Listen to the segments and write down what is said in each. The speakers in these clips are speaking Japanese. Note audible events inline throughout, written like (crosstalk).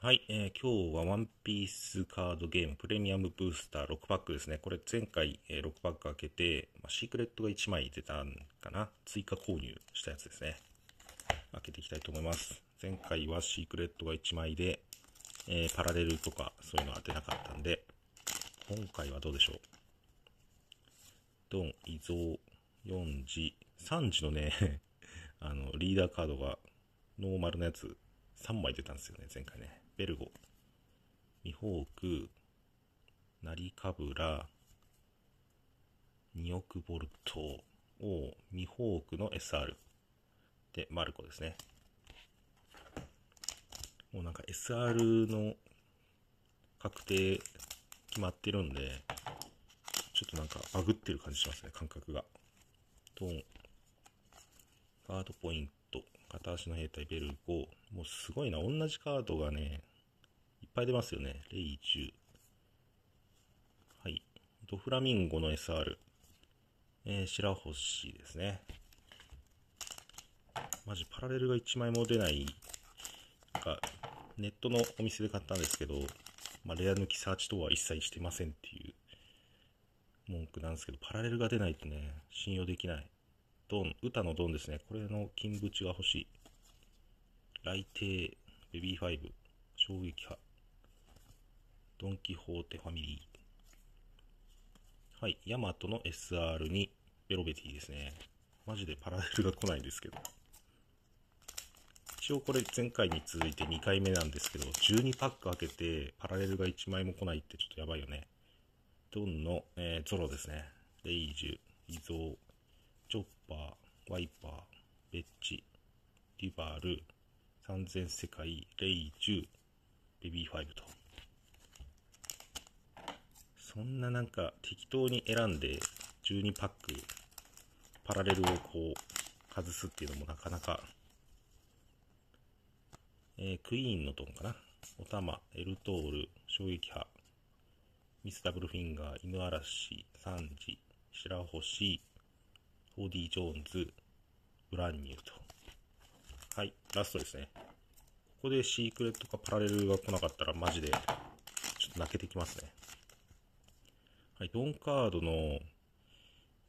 はい、えー、今日はワンピースカードゲームプレミアムブースター6パックですね。これ前回、えー、6パック開けて、まあ、シークレットが1枚出たんかな。追加購入したやつですね。開けていきたいと思います。前回はシークレットが1枚で、えー、パラレルとかそういうのは出なかったんで、今回はどうでしょう。ドン、伊蔵、4時、3時のね (laughs) あの、リーダーカードがノーマルのやつ3枚出たんですよね、前回ね。ベルゴ、ミホーク、ナリカブラ、2億ボルトをミホークの SR。で、マルコですね。もうなんか SR の確定決まってるんで、ちょっとなんかバグってる感じしますね、感覚が。ドン。カードポイント。片足の兵隊ベル5。もうすごいな。同じカードがね、ぱい出ますよね。レイ10。はい。ドフラミンゴの SR。えー、白星ですね。マジパラレルが1枚も出ない。なネットのお店で買ったんですけど、まあ、レア抜きサーチとは一切してませんっていう文句なんですけど、パラレルが出ないとね、信用できない。ドン、歌のドンですね。これの金縁が欲しい。来帝、ベビー5、衝撃波。ドン・キホーテファミリー。はい、ヤマトの s r にベロベティですね。マジでパラレルが来ないんですけど。一応これ前回に続いて2回目なんですけど、12パック開けてパラレルが1枚も来ないってちょっとやばいよね。ドンの、えー、ゾロですね。レイジュ、イゾウ、チョッパー、ワイパー、ベッチ、リバール、三千世界、レイジュ、ベビーファイブと。そんななんか適当に選んで12パックパラレルをこう外すっていうのもなかなか、えー、クイーンのトーンかな。おたま、エルトール、衝撃波、ミスダブルフィンガー、犬嵐、サンジ、白星、ーィージョーンズ、ブランニューと。はい、ラストですね。ここでシークレットかパラレルが来なかったらマジで、ちょっと泣けてきますね。はい、ドンカードの、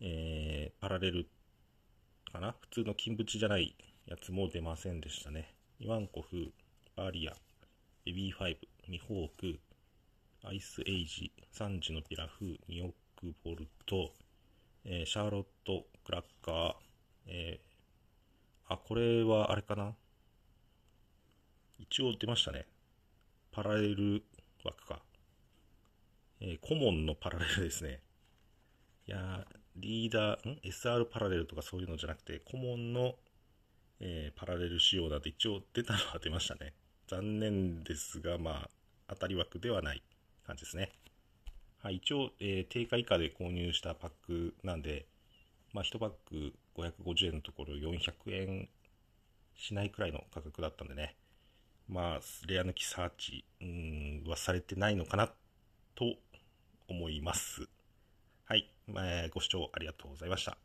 えー、パラレルかな普通の金縁じゃないやつも出ませんでしたね。イワンコフ、バリア、ベビーファイブ、ミホーク、アイスエイジ、サンジのピラフ、ニオックボルト、えー、シャーロット、クラッカー、えー、あ、これはあれかな一応出ましたね。パラレル枠か。えー、モンのパラレルですね。いやリーダー、ん ?SR パラレルとかそういうのじゃなくて、コモンの、えー、パラレル仕様だと一応出たのは出ましたね。残念ですが、まあ、当たり枠ではない感じですね。はい、一応、えー、定価以下で購入したパックなんで、まあ、1パック550円のところ400円しないくらいの価格だったんでね、まあ、レア抜きサーチ、うん、はされてないのかなと思います。はい、えー、ご視聴ありがとうございました。